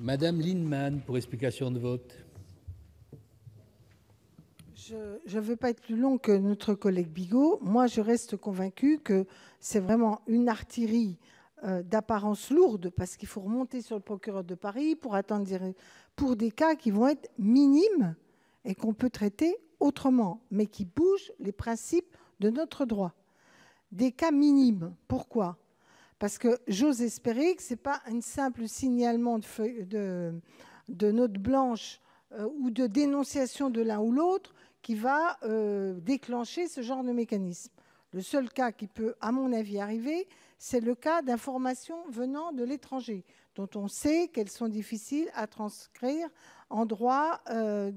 Madame Lindemann, pour explication de vote. Je ne veux pas être plus long que notre collègue Bigot. Moi, je reste convaincue que c'est vraiment une artillerie euh, d'apparence lourde, parce qu'il faut remonter sur le procureur de Paris pour attendre pour des cas qui vont être minimes et qu'on peut traiter autrement, mais qui bougent les principes de notre droit. Des cas minimes. Pourquoi parce que j'ose espérer que ce n'est pas un simple signalement de, notes blanches euh, ou de dénonciation de l'un ou l'autre qui va euh, déclencher ce genre de mécanisme. Le seul cas qui peut, à mon avis, arriver, c'est le cas d'informations venant de l'étranger, dont on sait qu'elles sont difficiles à transcrire en droit euh,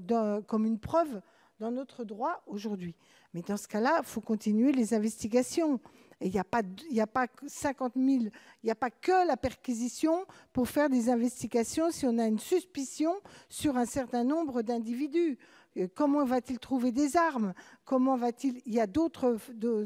comme une preuve dans notre droit aujourd'hui. Mais dans ce cas-là, il faut continuer les investigations. il n'y a, pas, a pas 50 000, il n'y a pas que la perquisition pour faire des investigations si on a une suspicion sur un certain nombre d'individus. Euh, comment va-t-il trouver des armes Comment va-t-il Il y a d'autres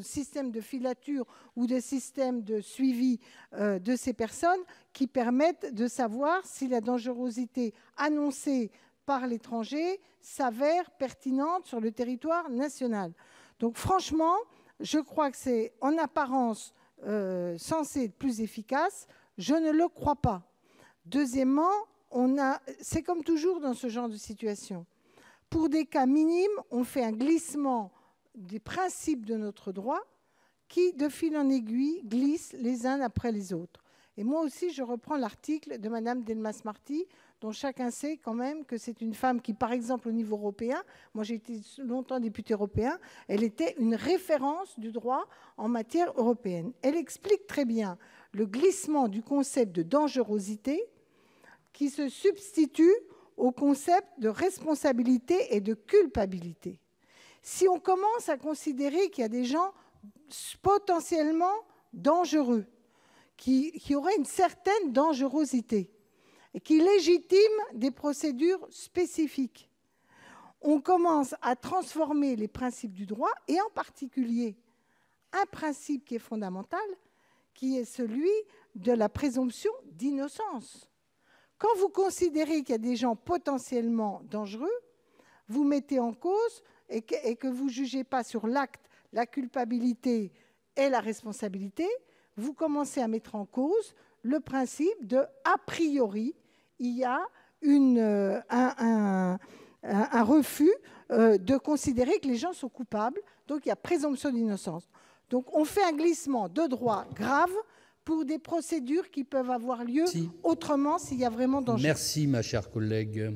systèmes de filature ou de systèmes de suivi euh, de ces personnes qui permettent de savoir si la dangerosité annoncée par l'étranger s'avère pertinente sur le territoire national. Donc franchement, je crois que c'est en apparence euh, censé être plus efficace. Je ne le crois pas. Deuxièmement, c'est comme toujours dans ce genre de situation. Pour des cas minimes, on fait un glissement des principes de notre droit qui, de fil en aiguille, glissent les uns après les autres. Et moi aussi, je reprends l'article de Madame Delmas-Marty, dont chacun sait quand même que c'est une femme qui, par exemple, au niveau européen, moi j'ai été longtemps députée européenne, elle était une référence du droit en matière européenne. Elle explique très bien le glissement du concept de dangerosité qui se substitue au concept de responsabilité et de culpabilité. Si on commence à considérer qu'il y a des gens potentiellement dangereux, qui, aurait une certaine dangerosité et qui légitime des procédures spécifiques. On commence à transformer les principes du droit et en particulier un principe qui est fondamental, qui est celui de la présomption d'innocence. Quand vous considérez qu'il y a des gens potentiellement dangereux, vous mettez en cause et et que vous ne jugez pas sur l'acte la culpabilité et la responsabilité, vous commencez à mettre en cause le principe de a priori, il y a euh, un, refus euh, de considérer que les gens sont coupables, donc il y a présomption d'innocence. Donc on fait un glissement de droit grave pour des procédures qui peuvent avoir lieu autrement s'il y a vraiment danger. Merci ma chère collègue.